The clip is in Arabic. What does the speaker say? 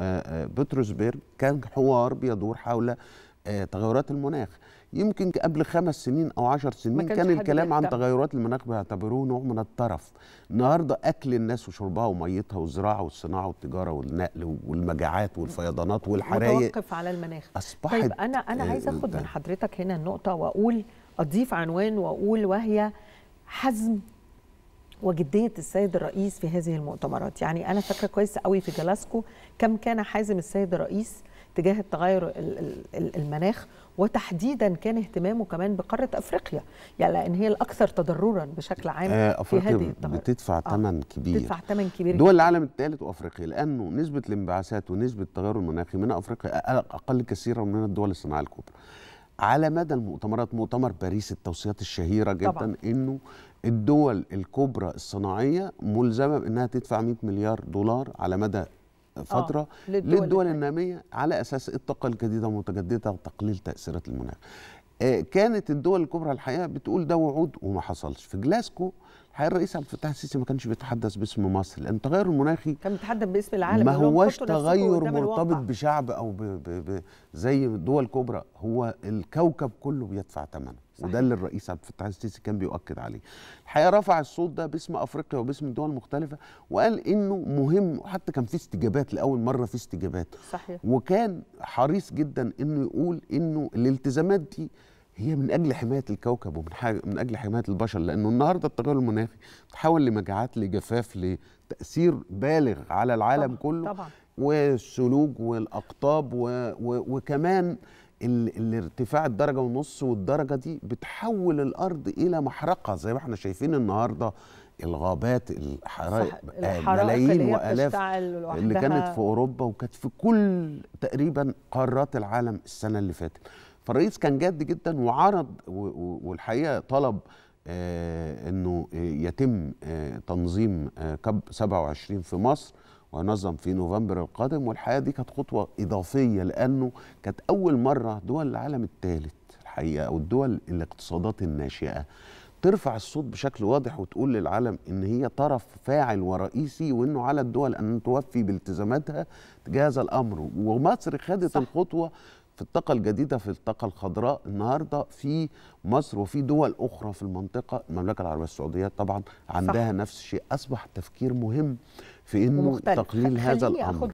آه، آه، بطرسبرغ كان حوار بيدور حول آه، تغيرات المناخ يمكن قبل خمس سنين او عشر سنين كان الكلام عن تغيرات المناخ بيعتبروه نوع من الترف النهارده اكل الناس وشربها وميتها والزراعه والصناعه والتجاره والنقل والمجاعات والفيضانات والحرايق متوقف على المناخ اصبحت طيب انا انا عايزه اخد من حضرتك هنا النقطه واقول اضيف عنوان واقول وهي حزم وجديه السيد الرئيس في هذه المؤتمرات يعني انا فاكره كويس قوي في جلاسكو كم كان حازم السيد الرئيس تجاه التغير المناخ وتحديدا كان اهتمامه كمان بقاره افريقيا يعني لان هي الاكثر تضررا بشكل عام أفريقيا آه، في هذه التغير. بتدفع آه، ثمن آه. كبير بتدفع ثمن كبير دول العالم الثالث وافريقيا لانه نسبه الانبعاثات ونسبه التغير المناخي من افريقيا اقل كثيرا من الدول الصناعيه الكبرى على مدى المؤتمرات مؤتمر باريس التوصيات الشهيرة جدا طبعا. أنه الدول الكبرى الصناعية ملزمة بأنها تدفع 100 مليار دولار على مدى آه، فترة للدول, للدول النامية على أساس الطاقة الجديدة المتجددة وتقليل تأثيرات المناخ آه، كانت الدول الكبرى الحقيقه بتقول ده وعود وما حصلش في جلاسكو الحقيقه الرئيس عبد الفتاح السيسي ما كانش بيتحدث باسم مصر لان التغير المناخي كان بيتحدث باسم العالم ما هوش تغير مرتبط بشعب او ب ب ب زي الدول الكبرى هو الكوكب كله بيدفع ثمنه وده اللي الرئيس عبد الفتاح السيسي كان بيؤكد عليه الحقيقه رفع الصوت ده باسم افريقيا وباسم دول مختلفه وقال انه مهم حتى كان في استجابات لاول مره في استجابات صحيح. وكان حريص جدا انه يقول انه الالتزامات دي هي من اجل حمايه الكوكب ومن من اجل حمايه البشر لانه النهارده التغير المناخي تحول لمجاعات لجفاف لتاثير بالغ على العالم طبعا. كله طبعا. والثلوج والاقطاب و... و... وكمان الارتفاع الدرجة ونص والدرجة دي بتحول الأرض إلى محرقة زي ما احنا شايفين النهاردة الغابات الحرائق آه، ملايين وآلاف اللي, اللي كانت في أوروبا وكانت في كل تقريبا قارات العالم السنة اللي فاتت فالرئيس كان جاد جدا وعرض والحقيقة طلب آه انه يتم آه تنظيم آه كب 27 في مصر وينظم في نوفمبر القادم والحقيقه دي كانت خطوه اضافيه لانه كانت اول مره دول العالم الثالث الحقيقه او الدول الاقتصادات الناشئه ترفع الصوت بشكل واضح وتقول للعالم ان هي طرف فاعل ورئيسي وانه على الدول ان توفي بالتزاماتها تجاه هذا الامر ومصر خدت صح. الخطوه في الطاقة الجديدة في الطاقة الخضراء النهاردة في مصر وفي دول أخرى في المنطقة المملكة العربية السعودية طبعا عندها صح. نفس الشيء أصبح التفكير مهم في أنه تقليل هذا الأمر